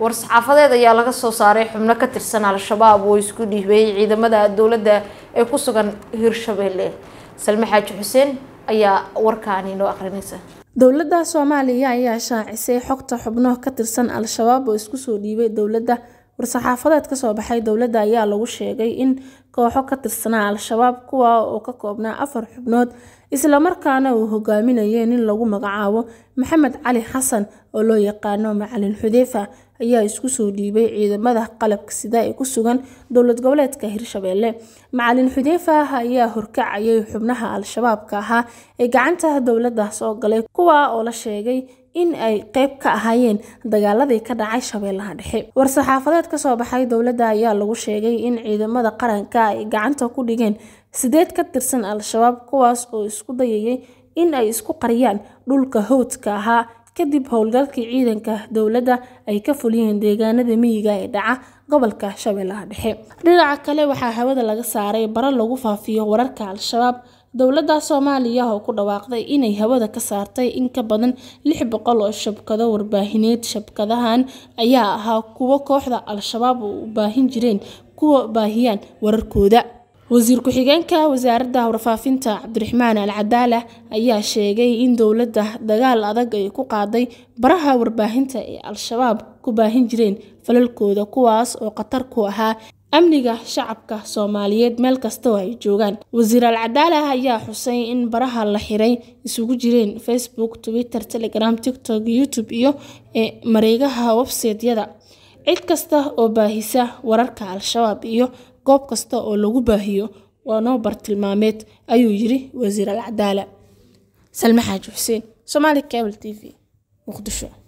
war-saxaafadeed ayaa laga soo saaray xubno ka tirsan al-shabaab oo isku dhiibeeyey ciidamada dowladda ee ku sugan hirshabeelle salme xaaji xuseen ayaa warkaani noo akhrinaysa dowladda soomaaliya ayaa shaacisay xogta xubno ka tirsan al-shabaab oo isku soo dhiibay dowladda war-saxaafadeed kasoo baxay dowladda ayaa lagu sheegay in kooxo ka tirsanaa al-shabaab kuwa oo ka koobnaa afar xubnood islamarkaana uu hogaaminayeen in lagu magacaabo maxamed cali xasan oo loo yaqaano macalin xudeyfa ayaa isku soo dhiibay ciidamada qalabka sida ee ku sugan dowlad goboleedka hirshabeelle macalin xudeyfa ayaa horkacayay xubnaha al-shabaabka ahaa ee gacanta dowladdaas oo galay kuwa oo la sheegay in ay qeyb ka ahaayeen dagaaladii ka dhacay shabeellaha dhexe war-saxaafadeed ka soo baxay dowladda ayaa lagu sheegay in ciidamada qaranka ay gacanta ku dhigeen sideed ka tirsan al-shabaab kuwaas oo isku dayayay in ay isku qariyaan dhulka howdka ahaa kadib howlgalkii ciidanka dowladda ay ka fuliyeen deegaanada miyiga ee dhaca gobolka shabeellaha dhexe dhinaca kale waxaa hawada laga saaray baro lagu faafiyo wararka al-shabaab Dowladda Soomaaliya oo ku dhawaaqday inay hawada ka saartay in ka badan lix boqol oo shabkado warbaahineed shabkadahan ayaa ahaa kuwo kooxda Al-shabaab u baahin jireen kuwa baahiyaan wararkooda wasiir ku-xigeenka wasaaradda warfaafinta cabdiraxmaan al cadaala ayaa sheegay in dowladda dagaal adag ay ku qaaday baraha warbaahinta ee al-shabaab ku baahin jireen falalkooda kuwaas oo khatar ku ahaa amniga shacabka soomaaliyeed meel kastoo ay joogaan wasiir al ayaa xusay in baraha la xiray isugu jireen facebook twitter telegram tiktok youtube iyo e mareegaha websaytyada cid kasta oo baahisa wararka al-shabaab iyo goob kasta oo lagu baahiyo waanoo bartilmaameed ayuu yiri wasiir al-cadaala salme xaaji xuseen somali cable t v muqdisho